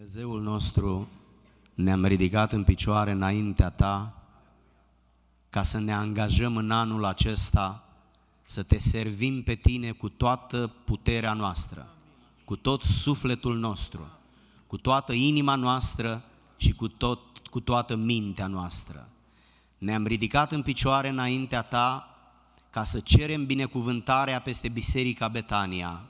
Dumnezeul nostru, ne-am ridicat în picioare înaintea Ta ca să ne angajăm în anul acesta să te servim pe Tine cu toată puterea noastră, cu tot sufletul nostru, cu toată inima noastră și cu, tot, cu toată mintea noastră. Ne-am ridicat în picioare înaintea Ta ca să cerem binecuvântarea peste Biserica Betania,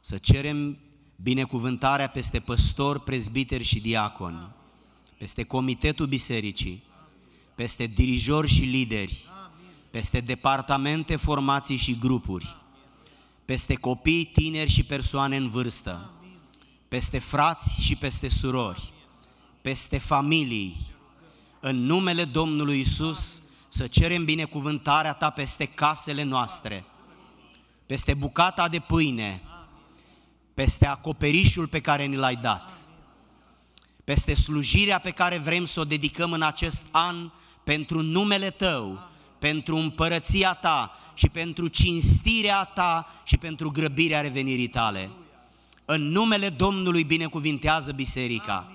să cerem binecuvântarea peste păstor, prezbiter și diaconi, peste comitetul bisericii, peste dirijori și lideri, peste departamente, formații și grupuri, peste copii, tineri și persoane în vârstă, peste frați și peste surori, peste familii, în numele Domnului Isus, să cerem binecuvântarea Ta peste casele noastre, peste bucata de pâine, peste acoperișul pe care ni l-ai dat, peste slujirea pe care vrem să o dedicăm în acest an pentru numele Tău, pentru împărăția Ta și pentru cinstirea Ta și pentru grăbirea revenirii Tale. În numele Domnului binecuvintează biserica.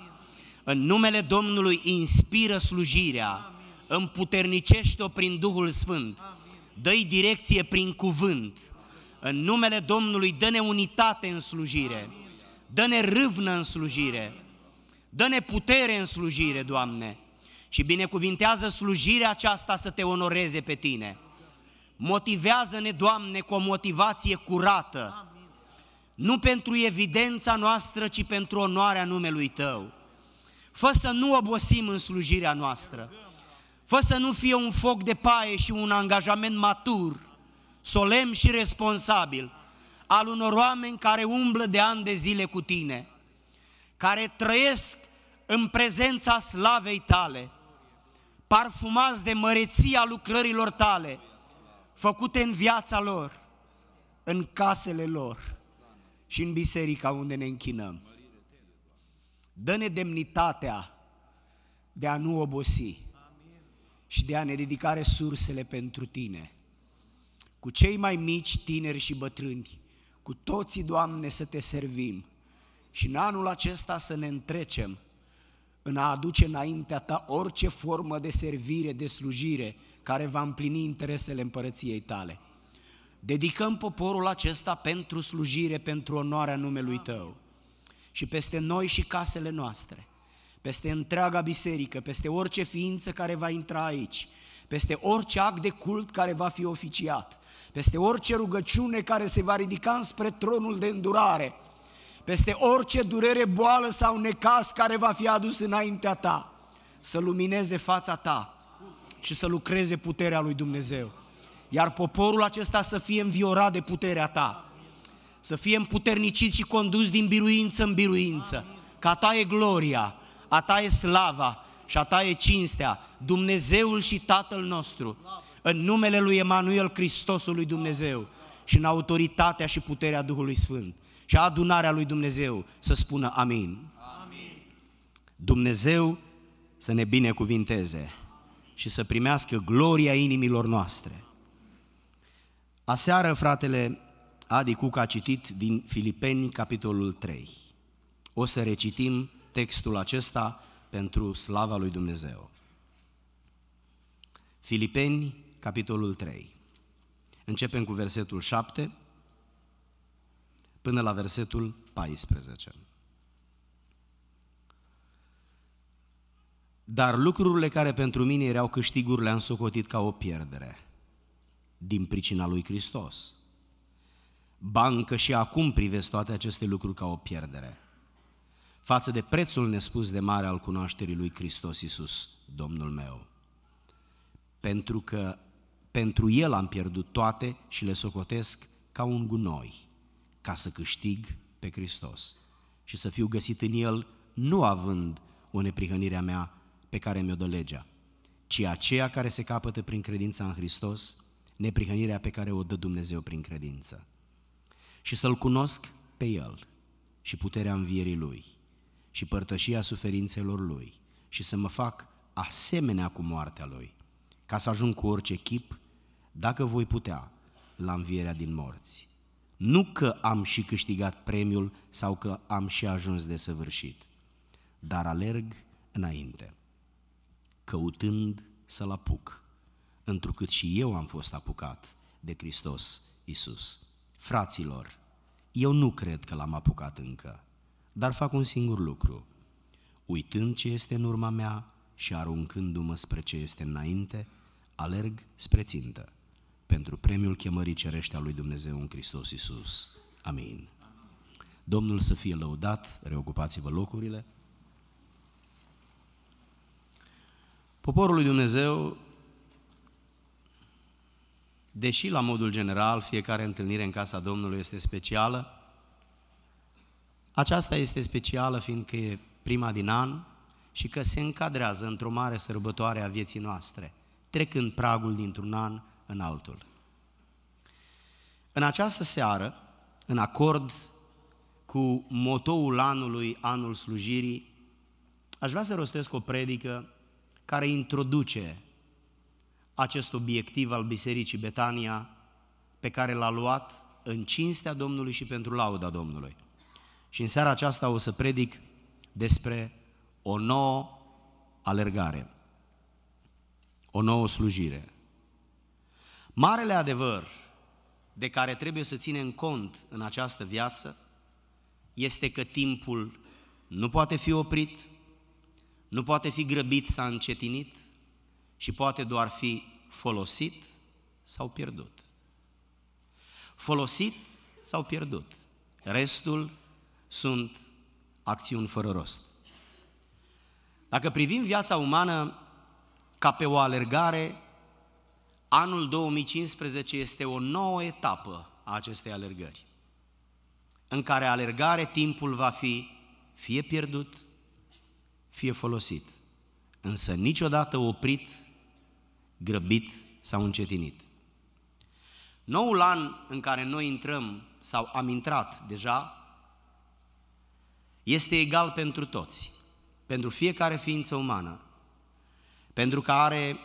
În numele Domnului inspiră slujirea. Împuternicește-o prin Duhul Sfânt. dă direcție prin cuvânt în numele Domnului, dă-ne unitate în slujire, dă-ne râvnă în slujire, dă-ne putere în slujire, Doamne, și binecuvintează slujirea aceasta să te onoreze pe Tine. Motivează-ne, Doamne, cu o motivație curată, nu pentru evidența noastră, ci pentru onoarea numelui Tău. Fă să nu obosim în slujirea noastră. Fă să nu fie un foc de paie și un angajament matur, solemn și responsabil al unor oameni care umblă de ani de zile cu tine, care trăiesc în prezența slavei tale, parfumați de măreția lucrărilor tale, făcute în viața lor, în casele lor și în biserica unde ne închinăm. Dă-ne demnitatea de a nu obosi și de a ne dedica resursele pentru tine cu cei mai mici, tineri și bătrâni, cu toții, Doamne, să Te servim și în anul acesta să ne întrecem în a aduce înaintea Ta orice formă de servire, de slujire, care va împlini interesele împărăției Tale. Dedicăm poporul acesta pentru slujire, pentru onoarea numelui Tău și peste noi și casele noastre, peste întreaga biserică, peste orice ființă care va intra aici – peste orice act de cult care va fi oficiat, peste orice rugăciune care se va ridica spre tronul de îndurare, peste orice durere, boală sau necas care va fi adus înaintea ta, să lumineze fața ta și să lucreze puterea lui Dumnezeu. Iar poporul acesta să fie înviorat de puterea ta, să fie împuternicit și condus din biruință în biruință, ca ta e gloria, a ta e slava, și a ta e cinstea, Dumnezeul și Tatăl nostru, în numele lui Emanuel Hristosul lui Dumnezeu și în autoritatea și puterea Duhului Sfânt și adunarea lui Dumnezeu să spună amin. amin. Dumnezeu să ne binecuvinteze și să primească gloria inimilor noastre. Aseară, fratele Adi Cuc a citit din Filipeni, capitolul 3. O să recitim textul acesta pentru slava lui Dumnezeu. Filipeni, capitolul 3. Începem cu versetul 7 până la versetul 14. Dar lucrurile care pentru mine erau câștiguri le-am socotit ca o pierdere, din pricina lui Hristos. Bancă și acum privesc toate aceste lucruri ca o pierdere – față de prețul nespus de mare al cunoașterii lui Hristos Iisus, Domnul meu. Pentru că pentru El am pierdut toate și le socotesc ca un gunoi, ca să câștig pe Hristos și să fiu găsit în El, nu având o neprihănire a mea pe care mi-o dă legea, ci aceea care se capătă prin credința în Hristos, neprihănirea pe care o dă Dumnezeu prin credință. Și să-L cunosc pe El și puterea învierii Lui și părtășia suferințelor Lui și să mă fac asemenea cu moartea Lui, ca să ajung cu orice chip, dacă voi putea, la învierea din morți. Nu că am și câștigat premiul sau că am și ajuns de săvârșit, dar alerg înainte, căutând să-L apuc, întrucât și eu am fost apucat de Hristos Isus. Fraților, eu nu cred că l-am apucat încă dar fac un singur lucru. Uitând ce este în urma mea și aruncându-mă spre ce este înainte, alerg spre țintă, pentru premiul chemării cerește a lui Dumnezeu în Hristos Iisus. Amin. Domnul să fie lăudat, reocupați-vă locurile. Poporul lui Dumnezeu, deși la modul general fiecare întâlnire în casa Domnului este specială, aceasta este specială fiindcă e prima din an și că se încadrează într-o mare sărbătoare a vieții noastre, trecând pragul dintr-un an în altul. În această seară, în acord cu motoul anului, anul slujirii, aș vrea să rostesc o predică care introduce acest obiectiv al Bisericii Betania pe care l-a luat în cinstea Domnului și pentru lauda Domnului. Și în seara aceasta o să predic despre o nouă alergare, o nouă slujire. Marele adevăr de care trebuie să ținem cont în această viață este că timpul nu poate fi oprit, nu poate fi grăbit sau încetinit și poate doar fi folosit sau pierdut. Folosit sau pierdut. Restul sunt acțiuni fără rost. Dacă privim viața umană ca pe o alergare, anul 2015 este o nouă etapă a acestei alergări, în care alergare timpul va fi fie pierdut, fie folosit, însă niciodată oprit, grăbit sau încetinit. Noul an în care noi intrăm sau am intrat deja este egal pentru toți, pentru fiecare ființă umană, pentru că are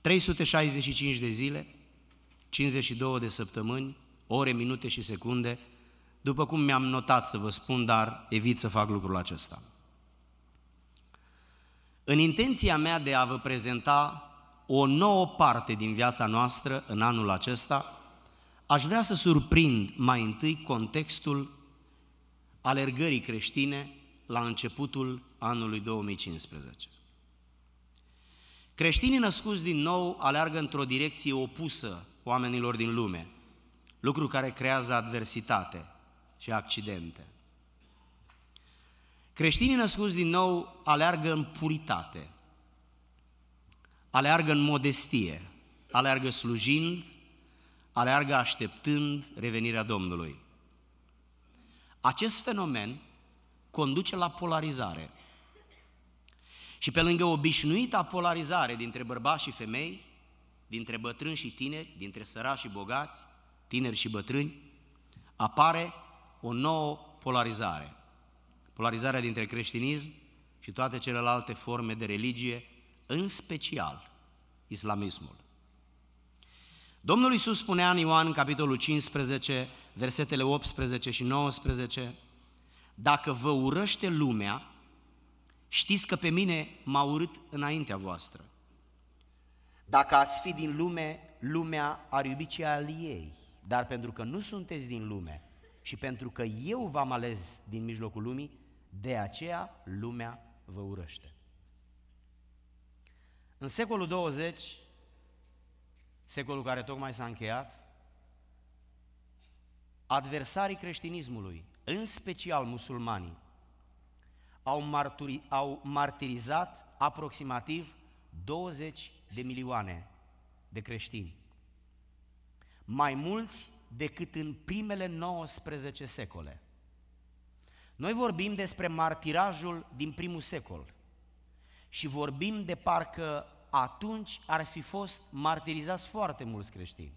365 de zile, 52 de săptămâni, ore, minute și secunde, după cum mi-am notat să vă spun, dar evit să fac lucrul acesta. În intenția mea de a vă prezenta o nouă parte din viața noastră în anul acesta, aș vrea să surprind mai întâi contextul alergării creștine la începutul anului 2015. Creștinii născuți din nou aleargă într-o direcție opusă oamenilor din lume, lucru care creează adversitate și accidente. Creștinii născuți din nou aleargă în puritate, aleargă în modestie, aleargă slujind, aleargă așteptând revenirea Domnului. Acest fenomen conduce la polarizare. Și pe lângă obișnuita polarizare dintre bărbați și femei, dintre bătrâni și tineri, dintre săraci și bogați, tineri și bătrâni, apare o nouă polarizare. Polarizarea dintre creștinism și toate celelalte forme de religie, în special islamismul. Domnul Iisus spunea în Ioan, capitolul 15, versetele 18 și 19, dacă vă urăște lumea, știți că pe mine m-a urât înaintea voastră. Dacă ați fi din lume, lumea ar iubi ce al ei, dar pentru că nu sunteți din lume și pentru că eu v-am ales din mijlocul lumii, de aceea lumea vă urăște. În secolul 20, secolul care tocmai s-a încheiat, Adversarii creștinismului, în special musulmanii, au, marturi, au martirizat aproximativ 20 de milioane de creștini. Mai mulți decât în primele 19 secole. Noi vorbim despre martirajul din primul secol și vorbim de parcă atunci ar fi fost martirizați foarte mulți creștini.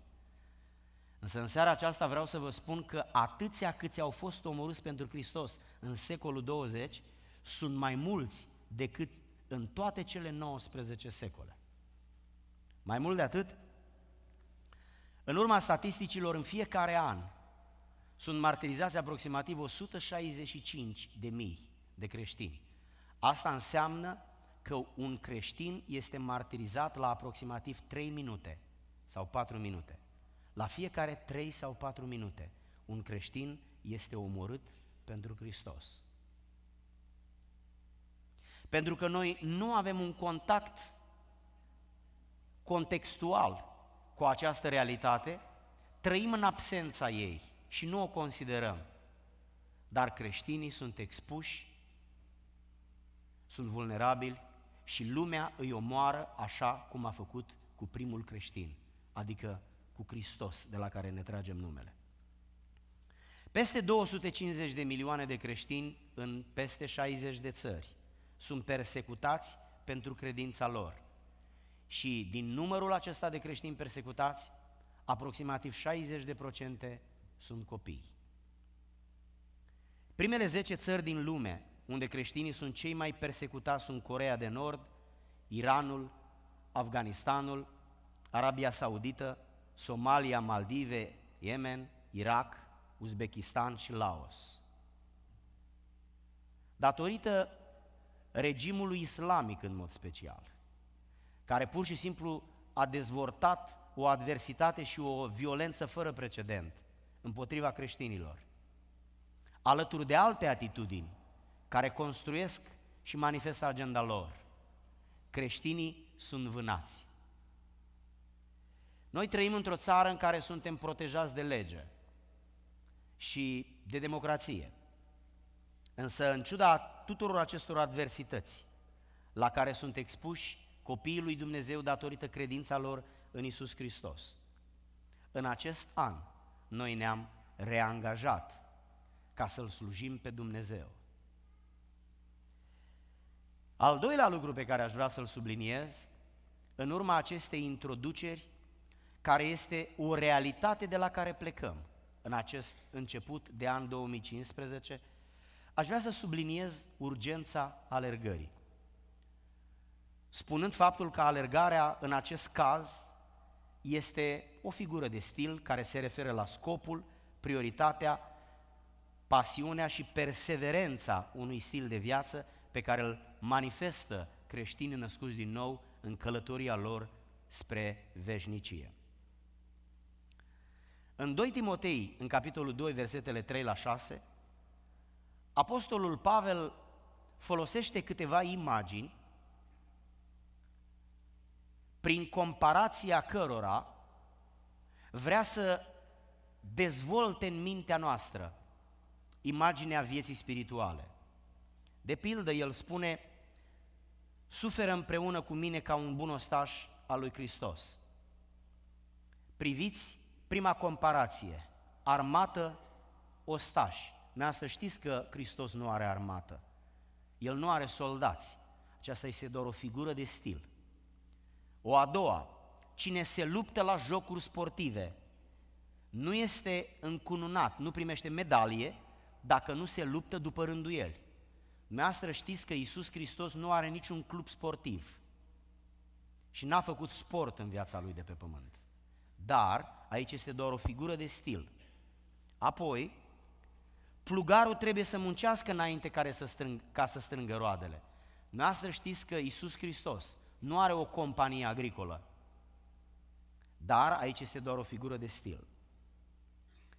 Însă în seara aceasta vreau să vă spun că atâția câți au fost omorâți pentru Hristos în secolul 20 sunt mai mulți decât în toate cele 19 secole. Mai mult de atât, în urma statisticilor, în fiecare an sunt martirizați aproximativ 165 de mii de creștini. Asta înseamnă că un creștin este martirizat la aproximativ 3 minute sau 4 minute. La fiecare trei sau patru minute, un creștin este omorât pentru Hristos. Pentru că noi nu avem un contact contextual cu această realitate, trăim în absența ei și nu o considerăm. Dar creștinii sunt expuși, sunt vulnerabili și lumea îi omoară așa cum a făcut cu primul creștin, adică cu Hristos, de la care ne tragem numele. Peste 250 de milioane de creștini în peste 60 de țări sunt persecutați pentru credința lor. Și din numărul acesta de creștini persecutați, aproximativ 60% sunt copii. Primele 10 țări din lume unde creștinii sunt cei mai persecutați sunt Corea de Nord, Iranul, Afganistanul, Arabia Saudită, Somalia, Maldive, Yemen, Irak, Uzbekistan și Laos. Datorită regimului islamic în mod special, care pur și simplu a dezvoltat o adversitate și o violență fără precedent împotriva creștinilor, alături de alte atitudini care construiesc și manifestă agenda lor. Creștinii sunt vânați. Noi trăim într-o țară în care suntem protejați de lege și de democrație. Însă, în ciuda tuturor acestor adversități la care sunt expuși copiii lui Dumnezeu datorită credința lor în Isus Hristos, în acest an noi ne-am reangajat ca să-L slujim pe Dumnezeu. Al doilea lucru pe care aș vrea să-l subliniez, în urma acestei introduceri care este o realitate de la care plecăm în acest început de an 2015, aș vrea să subliniez urgența alergării. Spunând faptul că alergarea în acest caz este o figură de stil care se referă la scopul, prioritatea, pasiunea și perseverența unui stil de viață pe care îl manifestă creștinii născuți din nou în călătoria lor spre veșnicie. În 2 Timotei, în capitolul 2, versetele 3 la 6, Apostolul Pavel folosește câteva imagini prin comparația cărora vrea să dezvolte în mintea noastră imaginea vieții spirituale. De pildă, el spune, suferă împreună cu mine ca un bun ostaș al lui Hristos. Priviți Prima comparație, armată, ostași. Mi-a să știți că Hristos nu are armată. El nu are soldați. Aceasta este doar o figură de stil. O a doua, cine se luptă la jocuri sportive nu este încununat, nu primește medalie dacă nu se luptă după el. Meastră știți că Iisus Hristos nu are niciun club sportiv și n-a făcut sport în viața lui de pe pământ. Dar aici este doar o figură de stil. Apoi, plugarul trebuie să muncească înainte care să strâng, ca să strângă roadele. Noastră știți că Isus Hristos nu are o companie agricolă, dar aici este doar o figură de stil.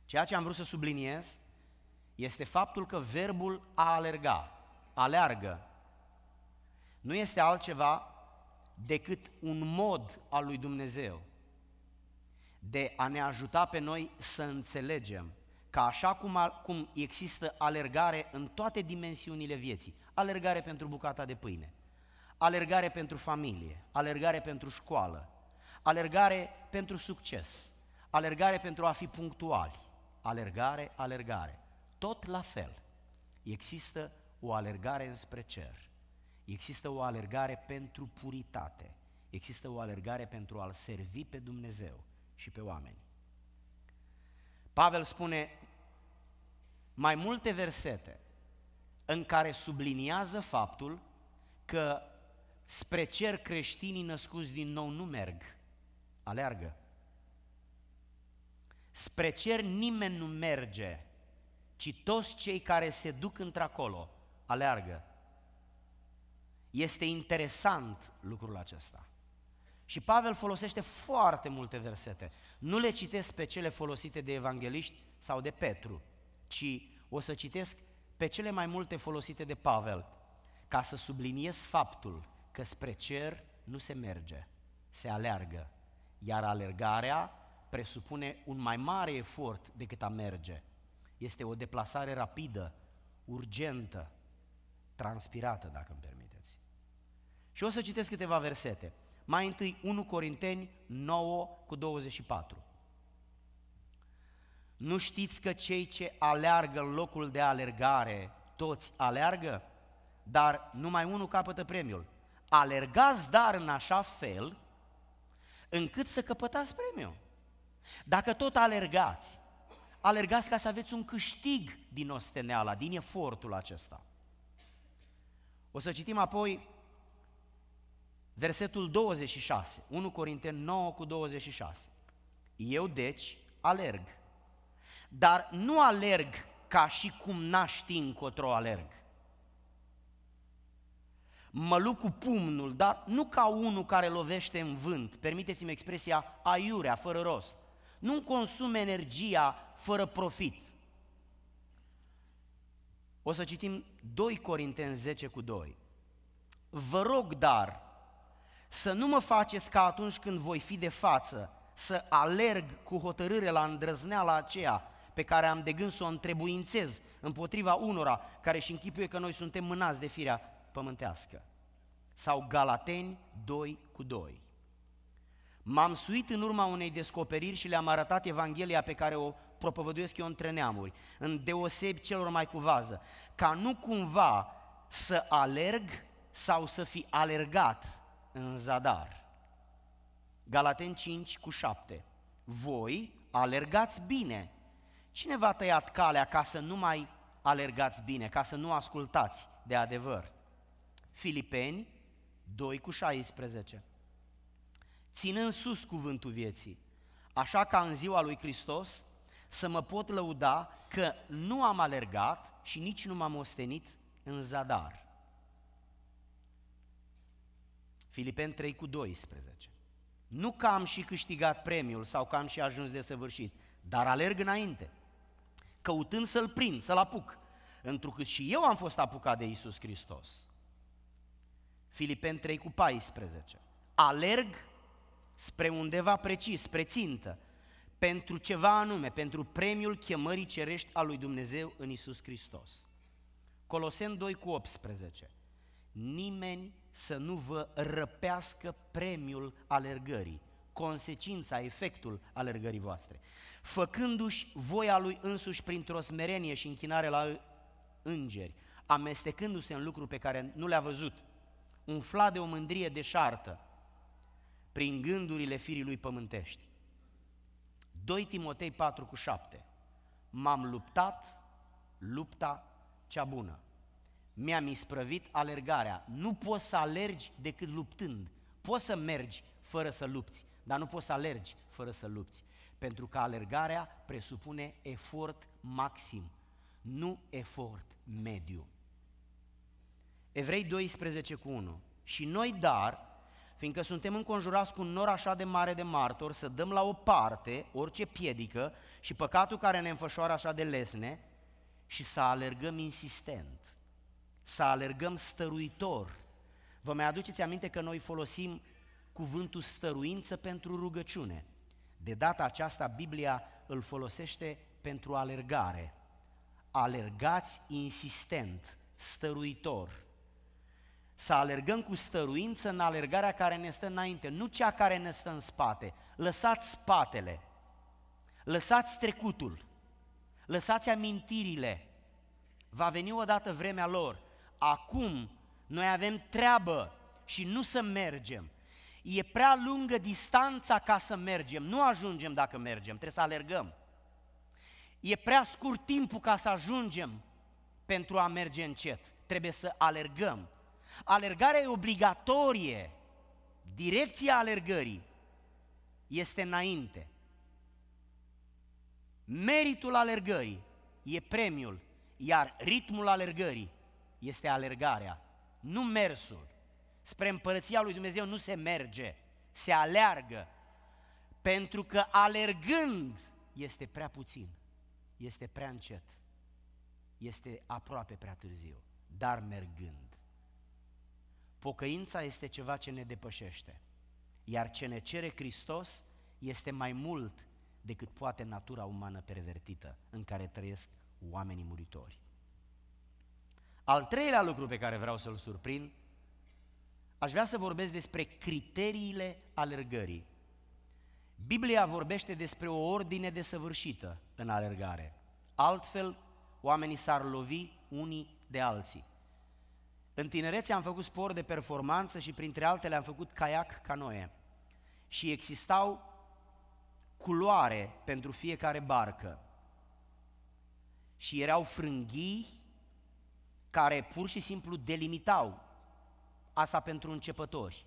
Ceea ce am vrut să subliniez este faptul că verbul a alerga, aleargă, nu este altceva decât un mod al lui Dumnezeu de a ne ajuta pe noi să înțelegem că așa cum, cum există alergare în toate dimensiunile vieții, alergare pentru bucata de pâine, alergare pentru familie, alergare pentru școală, alergare pentru succes, alergare pentru a fi punctuali, alergare, alergare. Tot la fel, există o alergare înspre cer, există o alergare pentru puritate, există o alergare pentru a-L servi pe Dumnezeu, și pe oameni. Pavel spune mai multe versete în care subliniază faptul că spre cer creștinii născuți din nou nu merg, aleargă. Spre cer nimeni nu merge, ci toți cei care se duc într-acolo aleargă. Este interesant lucrul acesta. Și Pavel folosește foarte multe versete. Nu le citesc pe cele folosite de evangeliști sau de Petru, ci o să citesc pe cele mai multe folosite de Pavel, ca să subliniez faptul că spre cer nu se merge, se aleargă, iar alergarea presupune un mai mare efort decât a merge. Este o deplasare rapidă, urgentă, transpirată, dacă îmi permiteți. Și o să citesc câteva versete. Mai întâi 1 Corinteni 9 cu 24. Nu știți că cei ce aleargă în locul de alergare, toți aleargă? Dar numai unul capătă premiul. Alergați dar în așa fel încât să căpătați premiul. Dacă tot alergați, alergați ca să aveți un câștig din osteneala, din efortul acesta. O să citim apoi Versetul 26, 1 Corinten 9 cu 26. Eu deci alerg, dar nu alerg ca și cum n-aș ști încotro alerg. Mă lupt cu pumnul, dar nu ca unul care lovește în vânt, permiteți-mi expresia aiurea, fără rost. Nu consum energia fără profit. O să citim 2 Corinteni 10 cu 2. Vă rog, dar, să nu mă faceți ca atunci când voi fi de față, să alerg cu hotărâre la îndrăzneala aceea pe care am de gând să o întrebuințez împotriva unora care și închipuie că noi suntem mânați de firea pământească. Sau Galateni 2 cu 2. M-am suit în urma unei descoperiri și le-am arătat Evanghelia pe care o propovăduiesc eu între neamuri, în deosebi celor mai cu vază, ca nu cumva să alerg sau să fi alergat în zadar. Galaten 5 cu 7. Voi alergați bine. Cine v-a tăiat calea ca să nu mai alergați bine, ca să nu ascultați de adevăr? Filipeni 2 cu 16. Ținând sus cuvântul vieții, așa ca în ziua lui Hristos, să mă pot lăuda că nu am alergat și nici nu m-am ostenit în zadar. Filipeni 3 cu 12. Nu că am și câștigat premiul sau că am și ajuns de săvârșit, dar alerg înainte, căutând să-l prind, să-l apuc, întrucât și eu am fost apucat de Isus Hristos. Filipeni 3 cu 14. Alerg spre undeva precis, spre țintă, pentru ceva anume, pentru premiul chemării cerești al lui Dumnezeu în Isus Hristos. Coloseni 2 cu 18 nimeni să nu vă răpească premiul alergării, consecința, efectul alergării voastre, făcându-și voia lui însuși printr-o smerenie și închinare la îngeri, amestecându-se în lucruri pe care nu le-a văzut, umfla de o mândrie deșartă, prin gândurile firii lui pământești. 2 Timotei 4 cu 7 M-am luptat lupta cea bună mi-am isprăvit alergarea. Nu poți să alergi decât luptând. Poți să mergi fără să lupți, dar nu poți să alergi fără să lupți. Pentru că alergarea presupune efort maxim, nu efort mediu. Evrei 12 cu 1. Și noi, dar, fiindcă suntem înconjurați cu un nor așa de mare de martor, să dăm la o parte orice piedică și păcatul care ne înfășoară așa de lesne și să alergăm insistent să alergăm stăruitor. Vă mai aduceți aminte că noi folosim cuvântul stăruință pentru rugăciune. De data aceasta Biblia îl folosește pentru alergare. Alergați insistent, stăruitor. Să alergăm cu stăruință în alergarea care ne stă înainte, nu cea care ne stă în spate. Lăsați spatele, lăsați trecutul, lăsați amintirile. Va veni odată vremea lor Acum noi avem treabă și nu să mergem. E prea lungă distanța ca să mergem. Nu ajungem dacă mergem, trebuie să alergăm. E prea scurt timpul ca să ajungem pentru a merge încet. Trebuie să alergăm. Alergarea e obligatorie. Direcția alergării este înainte. Meritul alergării e premiul, iar ritmul alergării este alergarea, nu mersul. Spre împărăția lui Dumnezeu nu se merge, se aleargă, pentru că alergând este prea puțin, este prea încet, este aproape prea târziu, dar mergând. Pocăința este ceva ce ne depășește, iar ce ne cere Hristos este mai mult decât poate natura umană pervertită în care trăiesc oamenii muritori. Al treilea lucru pe care vreau să-l surprind, aș vrea să vorbesc despre criteriile alergării. Biblia vorbește despre o ordine desăvârșită în alergare. Altfel, oamenii s-ar lovi unii de alții. În tinerețe am făcut spor de performanță și printre altele am făcut caiac canoe. Și existau culoare pentru fiecare barcă. Și erau frânghii care pur și simplu delimitau asta pentru începători.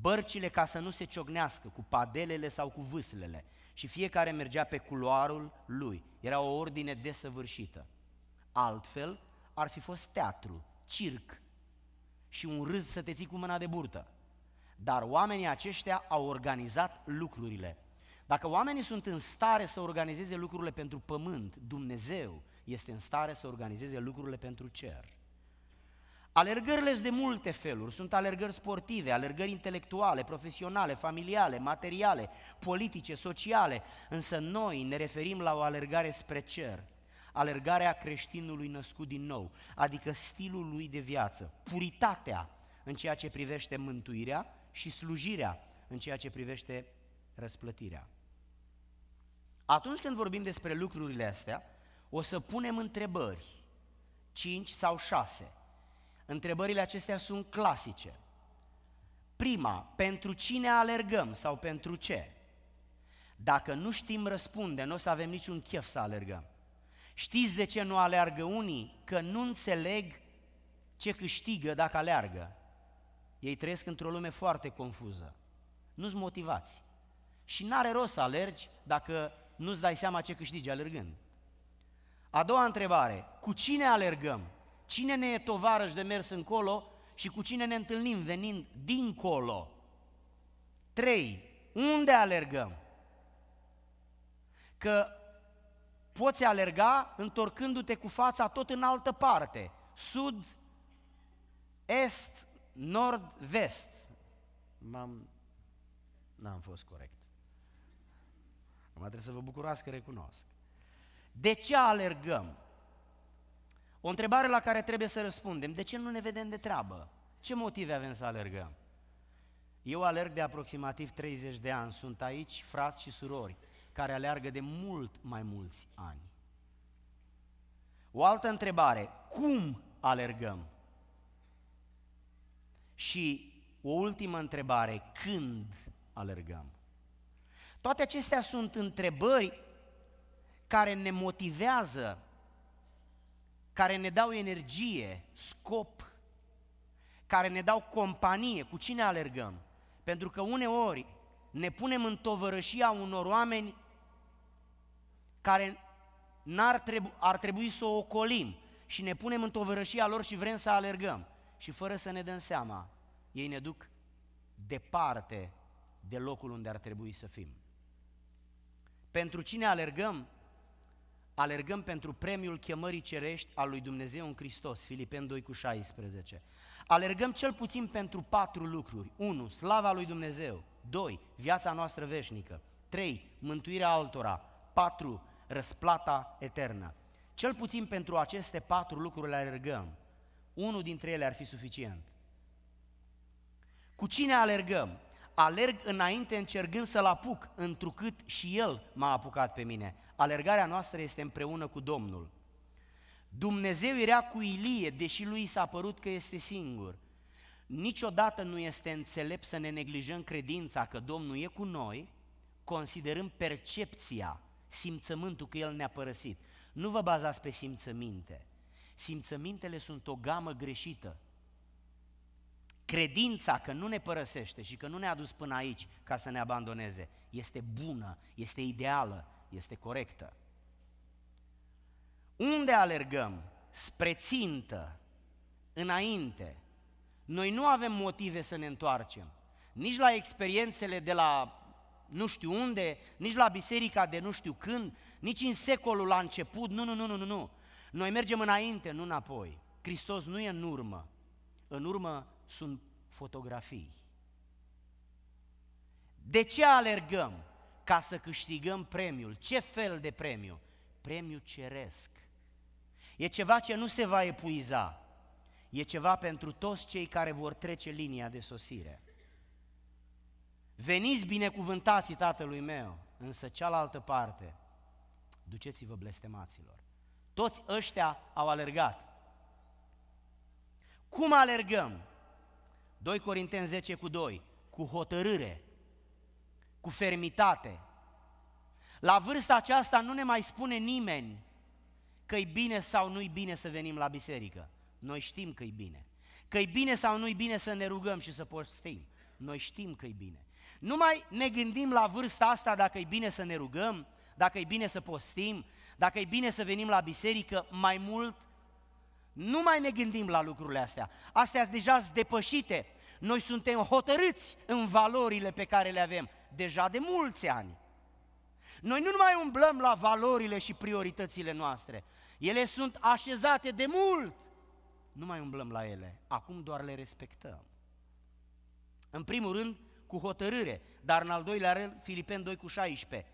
Bărcile ca să nu se ciognească cu padelele sau cu vâslele și fiecare mergea pe culoarul lui. Era o ordine desăvârșită. Altfel ar fi fost teatru, circ și un râz să te ții cu mâna de burtă. Dar oamenii aceștia au organizat lucrurile. Dacă oamenii sunt în stare să organizeze lucrurile pentru pământ, Dumnezeu, este în stare să organizeze lucrurile pentru cer. Alergările sunt de multe feluri, sunt alergări sportive, alergări intelectuale, profesionale, familiale, materiale, politice, sociale, însă noi ne referim la o alergare spre cer, alergarea creștinului născut din nou, adică stilul lui de viață, puritatea în ceea ce privește mântuirea și slujirea în ceea ce privește răsplătirea. Atunci când vorbim despre lucrurile astea, o să punem întrebări, cinci sau șase. Întrebările acestea sunt clasice. Prima, pentru cine alergăm sau pentru ce? Dacă nu știm răspunde, nu o să avem niciun chef să alergăm. Știți de ce nu aleargă unii? Că nu înțeleg ce câștigă dacă aleargă. Ei trăiesc într-o lume foarte confuză. Nu-ți motivați. Și n-are rost să alergi dacă nu-ți dai seama ce câștigi alergând. A doua întrebare, cu cine alergăm? Cine ne e tovarăș de mers încolo și cu cine ne întâlnim venind dincolo? 3. Unde alergăm? Că poți alerga întorcându-te cu fața tot în altă parte, sud, est, nord, vest. M-am... N-am fost corect. Mă trebuie să vă bucurați că recunosc. De ce alergăm? O întrebare la care trebuie să răspundem. De ce nu ne vedem de treabă? Ce motive avem să alergăm? Eu alerg de aproximativ 30 de ani. Sunt aici frați și surori care alergă de mult mai mulți ani. O altă întrebare, cum alergăm? Și o ultimă întrebare, când alergăm? Toate acestea sunt întrebări care ne motivează, care ne dau energie, scop, care ne dau companie, cu cine alergăm? Pentru că uneori ne punem în tovărășia unor oameni care n-ar trebu- ar trebui să o ocolim și ne punem în tovărășia lor și vrem să alergăm. Și fără să ne dăm seama, ei ne duc departe de locul unde ar trebui să fim. Pentru cine alergăm, Alergăm pentru premiul chemării cerești al lui Dumnezeu în Hristos, Filipen 2 cu 16. Alergăm cel puțin pentru patru lucruri. 1. Slava lui Dumnezeu. 2. Viața noastră veșnică. 3. Mântuirea altora. 4. Răsplata eternă. Cel puțin pentru aceste patru lucruri le alergăm. Unul dintre ele ar fi suficient. Cu cine alergăm? alerg înainte încercând să-l apuc, întrucât și el m-a apucat pe mine. Alergarea noastră este împreună cu Domnul. Dumnezeu era cu Ilie, deși lui s-a părut că este singur. Niciodată nu este înțelept să ne neglijăm credința că Domnul e cu noi, considerând percepția, simțământul că El ne-a părăsit. Nu vă bazați pe simțăminte. Simțămintele sunt o gamă greșită Credința că nu ne părăsește și că nu ne-a dus până aici ca să ne abandoneze este bună, este ideală, este corectă. Unde alergăm? Spre țintă, înainte. Noi nu avem motive să ne întoarcem, nici la experiențele de la nu știu unde, nici la biserica de nu știu când, nici în secolul la început, nu, nu, nu, nu, nu. Noi mergem înainte, nu înapoi. Hristos nu e în urmă. În urmă sunt fotografii. De ce alergăm? Ca să câștigăm premiul. Ce fel de premiu? Premiu ceresc. E ceva ce nu se va epuiza. E ceva pentru toți cei care vor trece linia de sosire. Veniți binecuvântații tatălui meu, însă cealaltă parte, duceți-vă blestemaților. Toți ăștia au alergat. Cum alergăm? 2 Corinteni 10 cu 2, cu hotărâre, cu fermitate. La vârsta aceasta nu ne mai spune nimeni că e bine sau nu-i bine să venim la biserică. Noi știm că e bine. Că e bine sau nu-i bine să ne rugăm și să postim. Noi știm că e bine. Nu mai ne gândim la vârsta asta dacă e bine să ne rugăm, dacă e bine să postim, dacă e bine să venim la biserică, mai mult nu mai ne gândim la lucrurile astea. Astea sunt deja depășite. Noi suntem hotărâți în valorile pe care le avem deja de mulți ani. Noi nu mai umblăm la valorile și prioritățile noastre. Ele sunt așezate de mult. Nu mai umblăm la ele. Acum doar le respectăm. În primul rând, cu hotărâre, dar în al doilea rând, Filipen 2 cu 16,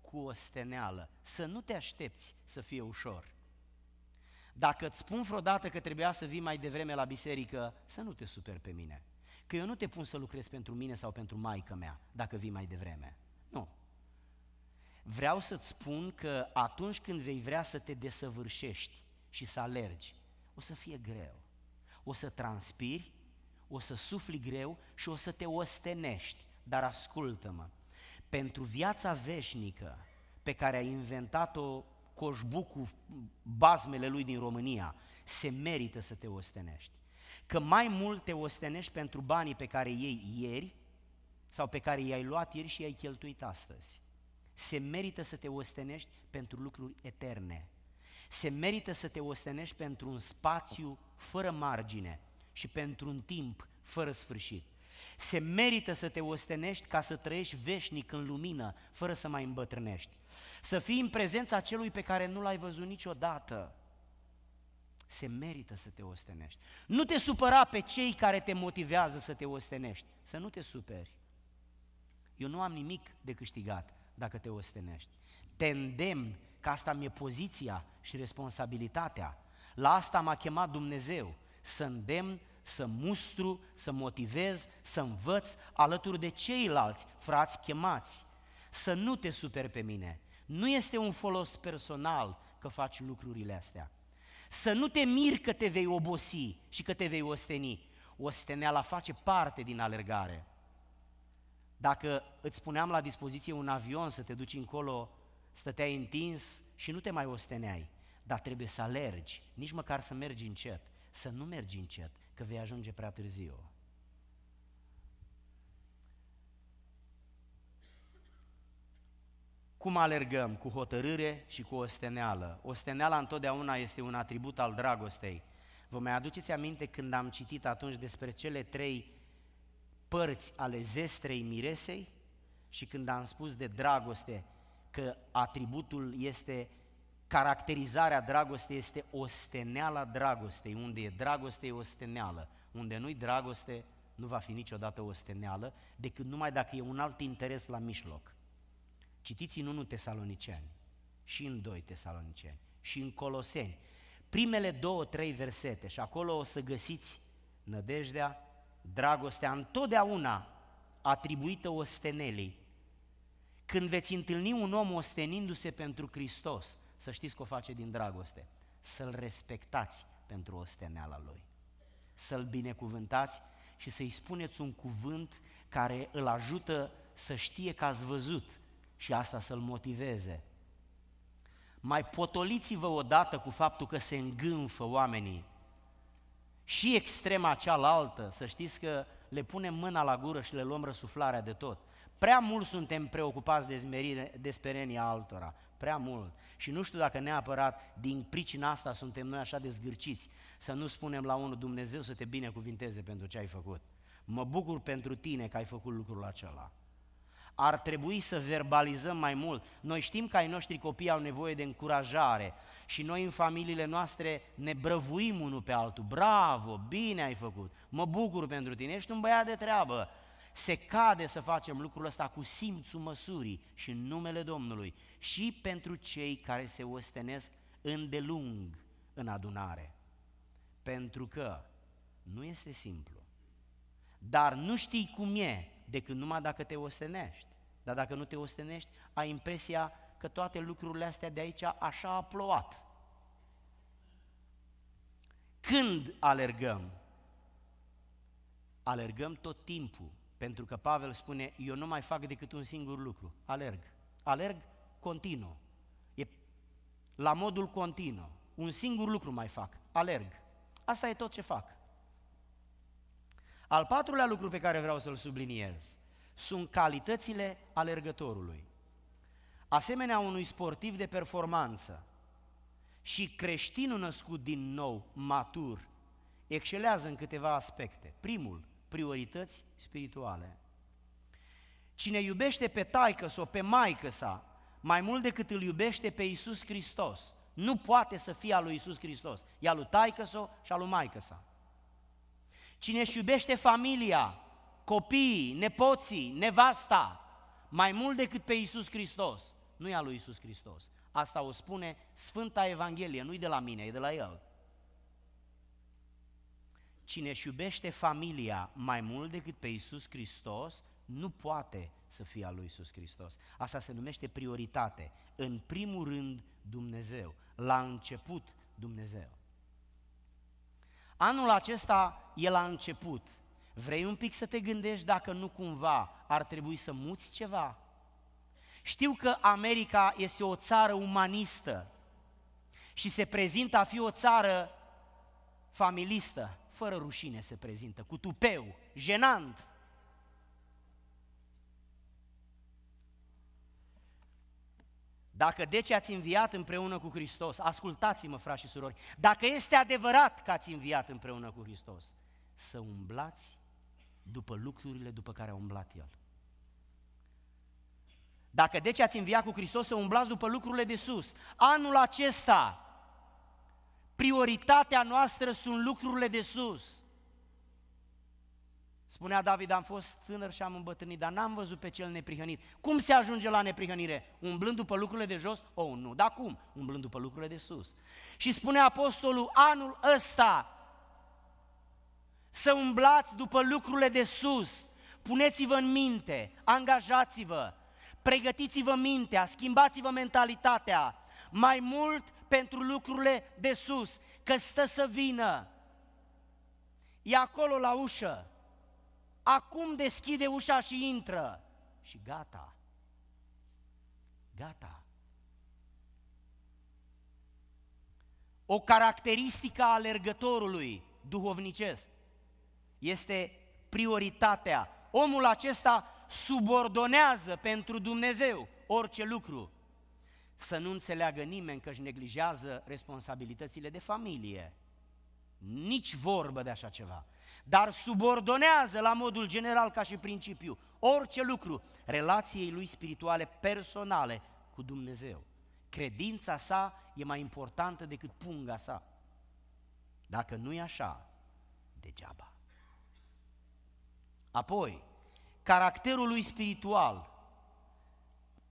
cu osteneală. Să nu te aștepți să fie ușor. Dacă îți spun vreodată că trebuia să vii mai devreme la biserică, să nu te super pe mine. Că eu nu te pun să lucrezi pentru mine sau pentru maica mea, dacă vii mai devreme. Nu. Vreau să-ți spun că atunci când vei vrea să te desăvârșești și să alergi, o să fie greu. O să transpiri, o să sufli greu și o să te ostenești. Dar ascultă-mă, pentru viața veșnică pe care ai inventat-o Coșbucu bazmele lui din România, se merită să te ostenești. Că mai mult te ostenești pentru banii pe care ei ieri sau pe care i-ai luat ieri și i-ai cheltuit astăzi. Se merită să te ostenești pentru lucruri eterne. Se merită să te ostenești pentru un spațiu fără margine și pentru un timp fără sfârșit. Se merită să te ostenești ca să trăiești veșnic în lumină, fără să mai îmbătrânești. Să fii în prezența celui pe care nu l-ai văzut niciodată. Se merită să te ostenești. Nu te supăra pe cei care te motivează să te ostenești. Să nu te superi. Eu nu am nimic de câștigat dacă te ostenești. Te îndemn că asta mi-e poziția și responsabilitatea. La asta m-a chemat Dumnezeu, să îndemn, să mustru, să motivez, să învăț alături de ceilalți frați chemați să nu te superi pe mine. Nu este un folos personal că faci lucrurile astea. Să nu te miri că te vei obosi și că te vei osteni. Osteneala face parte din alergare. Dacă îți puneam la dispoziție un avion să te duci încolo, stăteai întins și nu te mai osteneai, dar trebuie să alergi, nici măcar să mergi încet, să nu mergi încet, că vei ajunge prea târziu. Cum alergăm? Cu hotărâre și cu osteneală. Osteneala întotdeauna este un atribut al dragostei. Vă mai aduceți aminte când am citit atunci despre cele trei părți ale zestrei miresei și când am spus de dragoste că atributul este caracterizarea dragostei este osteneala dragostei, unde e dragoste e osteneală, unde nu-i dragoste nu va fi niciodată osteneală, decât numai dacă e un alt interes la mijloc. Citiți în 1 Tesaloniceni și în 2 Tesaloniceni și în Coloseni. Primele două, trei versete și acolo o să găsiți nădejdea, dragostea, întotdeauna atribuită ostenelei. Când veți întâlni un om ostenindu-se pentru Hristos, să știți că o face din dragoste, să-l respectați pentru osteneala lui, să-l binecuvântați și să-i spuneți un cuvânt care îl ajută să știe că ați văzut și asta să-l motiveze. Mai potoliți-vă odată cu faptul că se îngânfă oamenii. Și extrema cealaltă, să știți că le punem mâna la gură și le luăm răsuflarea de tot. Prea mult suntem preocupați de, zmerire, de sperenia altora, prea mult. Și nu știu dacă neapărat din pricina asta suntem noi așa de zgârciți, să nu spunem la unul Dumnezeu să te binecuvinteze pentru ce ai făcut. Mă bucur pentru tine că ai făcut lucrul acela. Ar trebui să verbalizăm mai mult. Noi știm că ai noștri copii au nevoie de încurajare și noi în familiile noastre ne brăvuim unul pe altul. Bravo, bine ai făcut, mă bucur pentru tine, ești un băiat de treabă. Se cade să facem lucrul ăsta cu simțul măsurii și în numele Domnului și pentru cei care se ostenesc îndelung în adunare. Pentru că nu este simplu. Dar nu știi cum e decât numai dacă te ostenești. Dar dacă nu te ostenești, ai impresia că toate lucrurile astea de aici așa a plouat. Când alergăm? Alergăm tot timpul, pentru că Pavel spune, eu nu mai fac decât un singur lucru, alerg. Alerg continuu, e la modul continuu, un singur lucru mai fac, alerg. Asta e tot ce fac. Al patrulea lucru pe care vreau să-l subliniez sunt calitățile alergătorului. Asemenea unui sportiv de performanță și creștinul născut din nou, matur, excelează în câteva aspecte. Primul, priorități spirituale. Cine iubește pe taică sau pe maică sa mai mult decât îl iubește pe Iisus Hristos, nu poate să fie al lui Iisus Hristos, e al lui taică sau și al lui maică sa. Cine își iubește familia, copiii, nepoții, nevasta, mai mult decât pe Iisus Hristos, nu e al lui Iisus Hristos. Asta o spune Sfânta Evanghelie, nu-i de la mine, e de la El. Cine își iubește familia mai mult decât pe Iisus Hristos, nu poate să fie al lui Iisus Hristos. Asta se numește prioritate. În primul rând, Dumnezeu. La început, Dumnezeu. Anul acesta e la început. Vrei un pic să te gândești dacă nu cumva ar trebui să muți ceva? Știu că America este o țară umanistă și se prezintă a fi o țară familistă, fără rușine se prezintă, cu tupeu, jenant. Dacă deci ați înviat împreună cu Hristos, ascultați-mă, frați și surori, dacă este adevărat că ați înviat împreună cu Hristos, să umblați după lucrurile după care a umblat El. Dacă deci ați înviat cu Hristos, să umblați după lucrurile de sus. Anul acesta, prioritatea noastră sunt lucrurile de sus. Spunea David, am fost tânăr și am îmbătrânit, dar n-am văzut pe cel neprihănit. Cum se ajunge la neprihănire? Umblând după lucrurile de jos? O, oh, nu, dar cum? Umblând după lucrurile de sus. Și spune apostolul, anul ăsta să umblați după lucrurile de sus, puneți-vă în minte, angajați-vă, pregătiți-vă mintea, schimbați-vă mentalitatea, mai mult pentru lucrurile de sus, că stă să vină. E acolo la ușă acum deschide ușa și intră. Și gata. Gata. O caracteristică a alergătorului duhovnicesc este prioritatea. Omul acesta subordonează pentru Dumnezeu orice lucru. Să nu înțeleagă nimeni că își neglijează responsabilitățile de familie nici vorbă de așa ceva. Dar subordonează la modul general ca și principiu orice lucru relației lui spirituale personale cu Dumnezeu. Credința sa e mai importantă decât punga sa. Dacă nu e așa, degeaba. Apoi, caracterul lui spiritual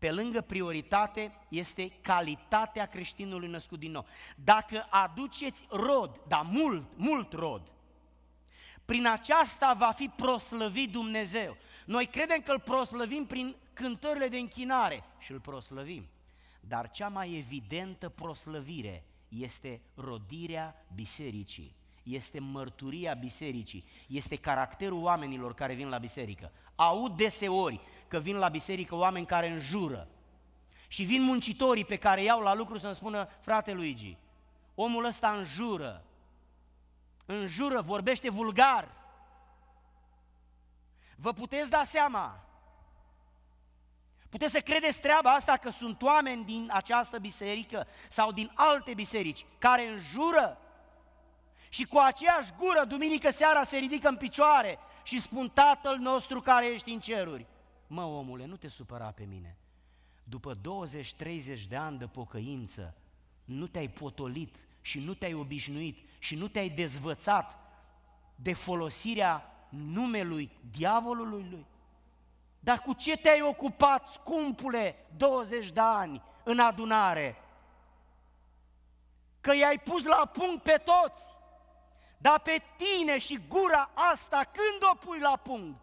pe lângă prioritate, este calitatea creștinului născut din nou. Dacă aduceți rod, dar mult, mult rod, prin aceasta va fi proslăvit Dumnezeu. Noi credem că îl proslăvim prin cântările de închinare și îl proslăvim. Dar cea mai evidentă proslăvire este rodirea bisericii este mărturia bisericii, este caracterul oamenilor care vin la biserică. Aud deseori că vin la biserică oameni care înjură și vin muncitorii pe care iau la lucru să-mi spună, frate Luigi, omul ăsta înjură, înjură, vorbește vulgar. Vă puteți da seama Puteți să credeți treaba asta că sunt oameni din această biserică sau din alte biserici care înjură și cu aceeași gură duminică seara se ridică în picioare și spun Tatăl nostru care ești în ceruri. Mă, omule, nu te supăra pe mine. După 20-30 de ani de pocăință, nu te-ai potolit și nu te-ai obișnuit și nu te-ai dezvățat de folosirea numelui diavolului lui? Dar cu ce te-ai ocupat, scumpule, 20 de ani în adunare? Că i-ai pus la punct pe toți. Dar pe tine și gura asta, când o pui la punct?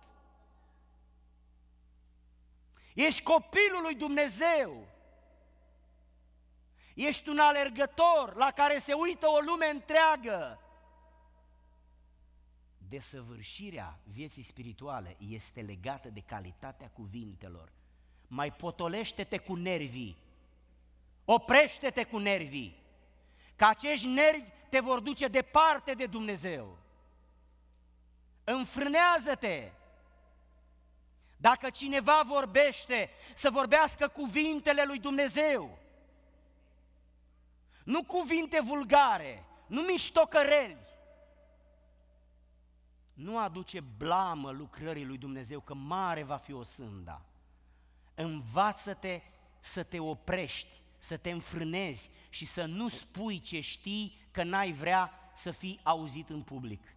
Ești copilul lui Dumnezeu. Ești un alergător la care se uită o lume întreagă. Desăvârșirea vieții spirituale este legată de calitatea cuvintelor. Mai potolește-te cu nervii, oprește-te cu nervii, ca acești nervi te vor duce departe de Dumnezeu. Înfrânează-te! Dacă cineva vorbește, să vorbească cuvintele lui Dumnezeu. Nu cuvinte vulgare, nu miștocăreli. Nu aduce blamă lucrării lui Dumnezeu, că mare va fi o sânda. Învață-te să te oprești să te înfrânezi și să nu spui ce știi că n-ai vrea să fii auzit în public.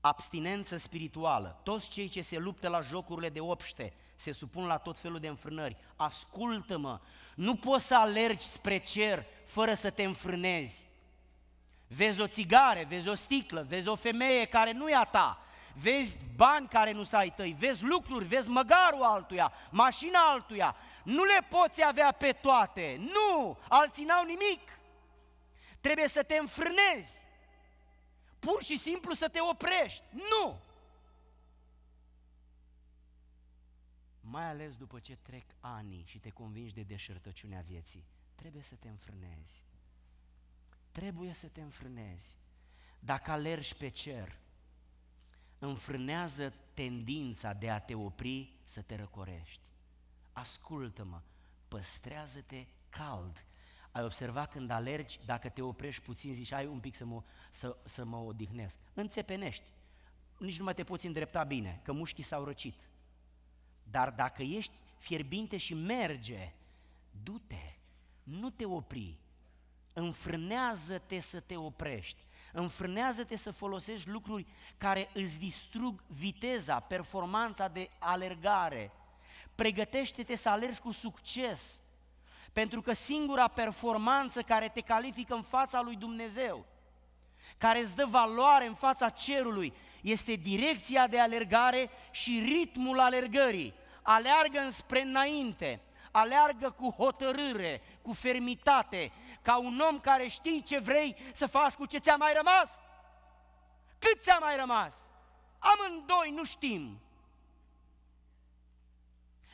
Abstinență spirituală. Toți cei ce se luptă la jocurile de obște se supun la tot felul de înfrânări. Ascultă-mă, nu poți să alergi spre cer fără să te înfrânezi. Vezi o țigare, vezi o sticlă, vezi o femeie care nu e a ta, vezi bani care nu s ai tăi, vezi lucruri, vezi măgarul altuia, mașina altuia. Nu le poți avea pe toate, nu, alții n-au nimic. Trebuie să te înfrânezi, pur și simplu să te oprești, nu. Mai ales după ce trec ani și te convingi de deșertăciunea vieții, trebuie să te înfrânezi. Trebuie să te înfrânezi. Dacă alergi pe cer, înfrânează tendința de a te opri să te răcorești. Ascultă-mă, păstrează-te cald. Ai observat când alergi, dacă te oprești puțin, zici, ai un pic să mă, să, să mă odihnesc. Înțepenești. Nici nu mai te poți îndrepta bine, că mușchii s-au răcit. Dar dacă ești fierbinte și merge, du-te, nu te opri, înfrânează-te să te oprești. Înfrânează-te să folosești lucruri care îți distrug viteza, performanța de alergare. Pregătește-te să alergi cu succes, pentru că singura performanță care te califică în fața lui Dumnezeu, care îți dă valoare în fața cerului, este direcția de alergare și ritmul alergării. Aleargă înspre înainte, aleargă cu hotărâre, cu fermitate, ca un om care știi ce vrei să faci cu ce ți-a mai rămas. Cât ți-a mai rămas? Amândoi nu știm.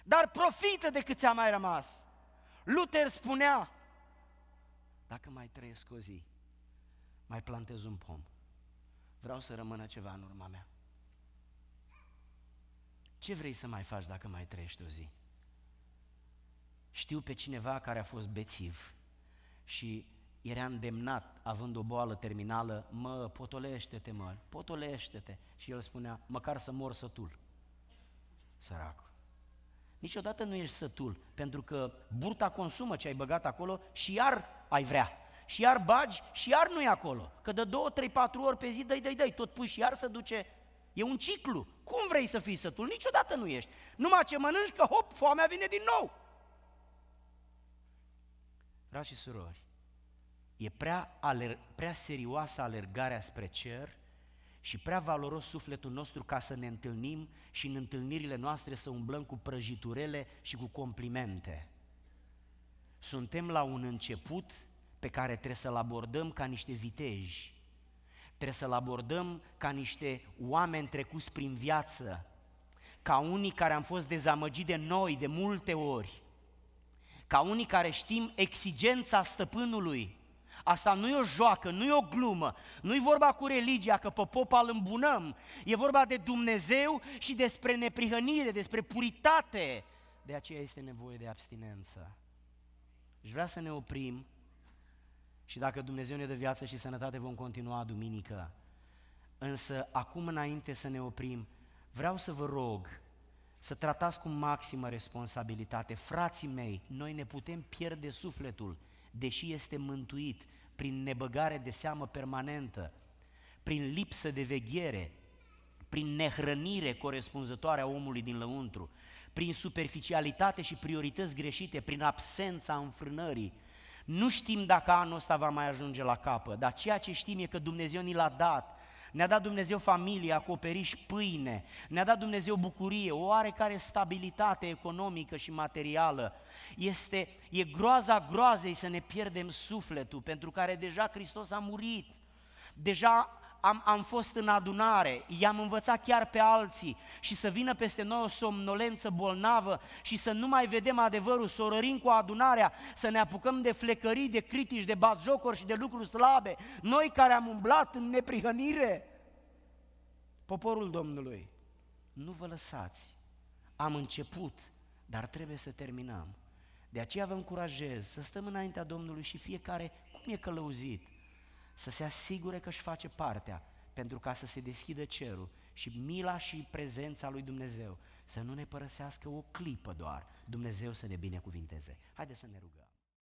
Dar profită de cât ți-a mai rămas. Luther spunea, dacă mai trăiesc o zi, mai plantez un pom. Vreau să rămână ceva în urma mea. Ce vrei să mai faci dacă mai trăiești o zi? Știu pe cineva care a fost bețiv și era îndemnat, având o boală terminală, mă, potolește-te, mă, potolește-te. Și el spunea, măcar să mor sătul. Săracul. Niciodată nu ești sătul, pentru că burta consumă ce ai băgat acolo și iar ai vrea. Și iar bagi și iar nu e acolo. Că de două, trei, patru ori pe zi, dai, dai, dai, tot pui și iar se duce. E un ciclu. Cum vrei să fii sătul? Niciodată nu ești. Numai ce mănânci, că hop, foamea vine din nou. Frați și surori, e prea, aler- prea serioasă alergarea spre cer și prea valoros sufletul nostru ca să ne întâlnim și în întâlnirile noastre să umblăm cu prăjiturele și cu complimente. Suntem la un început pe care trebuie să-l abordăm ca niște viteji, trebuie să-l abordăm ca niște oameni trecuți prin viață, ca unii care am fost dezamăgiți de noi de multe ori, ca unii care știm exigența stăpânului. Asta nu e o joacă, nu e o glumă, nu e vorba cu religia, că pe popa îl îmbunăm. E vorba de Dumnezeu și despre neprihănire, despre puritate. De aceea este nevoie de abstinență. Și vrea să ne oprim și dacă Dumnezeu ne dă viață și sănătate, vom continua duminică. Însă, acum înainte să ne oprim, vreau să vă rog să tratați cu maximă responsabilitate. Frații mei, noi ne putem pierde sufletul, deși este mântuit, prin nebăgare de seamă permanentă, prin lipsă de veghere, prin nehrănire corespunzătoare a omului din lăuntru, prin superficialitate și priorități greșite, prin absența înfrânării. Nu știm dacă anul ăsta va mai ajunge la capă, dar ceea ce știm e că Dumnezeu ni l-a dat ne-a dat Dumnezeu familie, acoperiș, pâine, ne-a dat Dumnezeu bucurie, o oarecare stabilitate economică și materială. Este, e groaza groazei să ne pierdem sufletul pentru care deja Hristos a murit. Deja am, am fost în adunare, i-am învățat chiar pe alții și să vină peste noi o somnolență bolnavă și să nu mai vedem adevărul, să rărim cu adunarea, să ne apucăm de flecării, de critici, de batjocori și de lucruri slabe, noi care am umblat în neprihănire. Poporul Domnului, nu vă lăsați, am început, dar trebuie să terminăm. De aceea vă încurajez să stăm înaintea Domnului și fiecare cum e călăuzit, să se asigure că își face partea pentru ca să se deschidă cerul și mila și prezența lui Dumnezeu să nu ne părăsească o clipă doar, Dumnezeu să ne binecuvinteze. Haideți să ne rugăm.